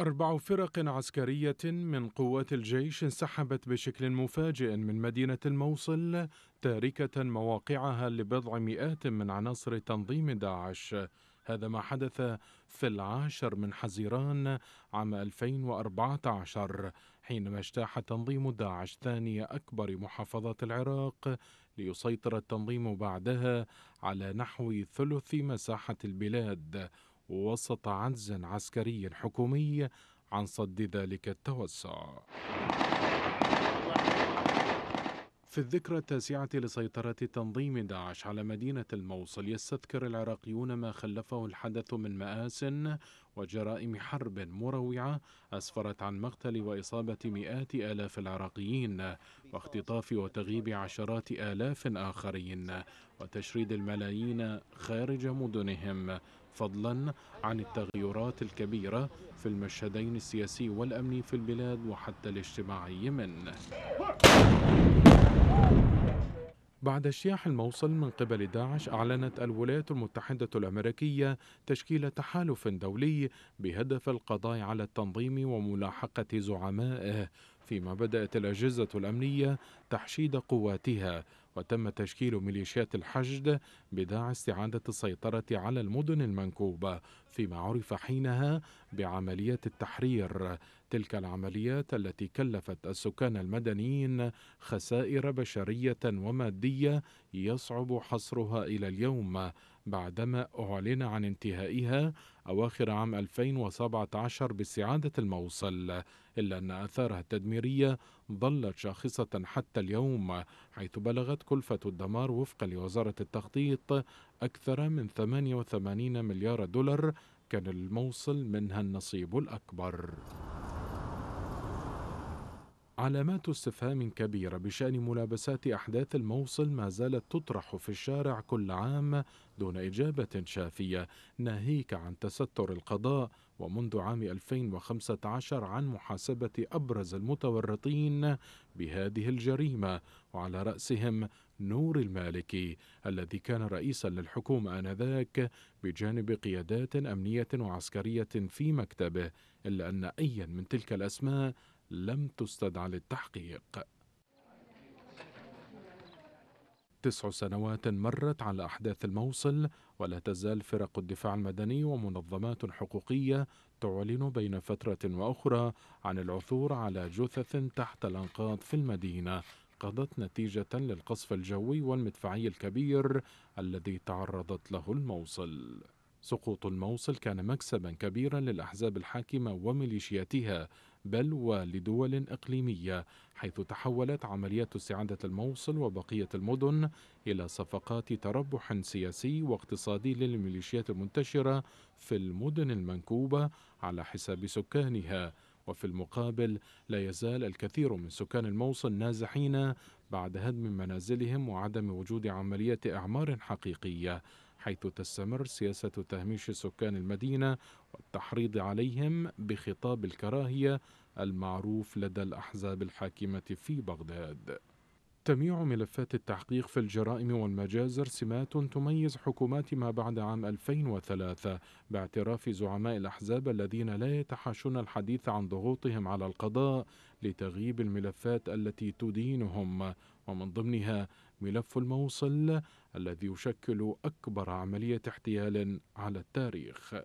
أربع فرق عسكرية من قوات الجيش انسحبت بشكل مفاجئ من مدينة الموصل تاركة مواقعها لبضع مئات من عناصر تنظيم داعش هذا ما حدث في العاشر من حزيران عام 2014 حينما اجتاح تنظيم داعش ثاني أكبر محافظات العراق ليسيطر التنظيم بعدها على نحو ثلث مساحة البلاد وسط عجز عسكري حكومي عن صد ذلك التوسع في الذكرى التاسعة لسيطرة تنظيم داعش على مدينة الموصل يستذكر العراقيون ما خلفه الحدث من مآس وجرائم حرب مروعة أسفرت عن مقتل وإصابة مئات آلاف العراقيين واختطاف وتغييب عشرات آلاف آخرين وتشريد الملايين خارج مدنهم فضلا عن التغيرات الكبيرة في المشهدين السياسي والأمني في البلاد وحتى الاجتماعي منه بعد اجتياح الموصل من قبل داعش أعلنت الولايات المتحدة الأمريكية تشكيل تحالف دولي بهدف القضاء على التنظيم وملاحقة زعمائه فيما بدأت الأجهزة الأمنية تحشيد قواتها وتم تشكيل ميليشيات الحشد بداع استعادة السيطرة على المدن المنكوبة فيما عرف حينها بعمليات التحرير تلك العمليات التي كلفت السكان المدنيين خسائر بشرية ومادية يصعب حصرها إلى اليوم بعدما أعلن عن انتهائها أواخر عام 2017 باستعادة الموصل إلا أن آثارها التدميرية ظلت شاخصة حتى اليوم حيث بلغت كلفة الدمار وفقا لوزارة التخطيط أكثر من 88 مليار دولار كان الموصل منها النصيب الأكبر علامات استفهام كبيرة بشأن ملابسات أحداث الموصل ما زالت تطرح في الشارع كل عام دون إجابة شافية ناهيك عن تستر القضاء ومنذ عام 2015 عن محاسبة أبرز المتورطين بهذه الجريمة وعلى رأسهم نور المالكي الذي كان رئيسا للحكومة آنذاك بجانب قيادات أمنية وعسكرية في مكتبه إلا أن أيا من تلك الأسماء لم تستدعى للتحقيق تسع سنوات مرت على أحداث الموصل ولا تزال فرق الدفاع المدني ومنظمات حقوقية تعلن بين فترة وأخرى عن العثور على جثث تحت الأنقاض في المدينة قضت نتيجة للقصف الجوي والمدفعي الكبير الذي تعرضت له الموصل سقوط الموصل كان مكسبا كبيرا للأحزاب الحاكمة وميليشياتها بل ولدول إقليمية حيث تحولت عمليات استعادة الموصل وبقية المدن إلى صفقات تربح سياسي واقتصادي للميليشيات المنتشرة في المدن المنكوبة على حساب سكانها وفي المقابل لا يزال الكثير من سكان الموصل نازحين بعد هدم منازلهم وعدم وجود عمليات إعمار حقيقية حيث تستمر سياسة تهميش سكان المدينة والتحريض عليهم بخطاب الكراهية المعروف لدى الأحزاب الحاكمة في بغداد تميع ملفات التحقيق في الجرائم والمجازر سمات تميز حكومات ما بعد عام 2003 باعتراف زعماء الأحزاب الذين لا يتحاشون الحديث عن ضغوطهم على القضاء لتغييب الملفات التي تدينهم ومن ضمنها ملف الموصل الذي يشكل أكبر عملية احتيال على التاريخ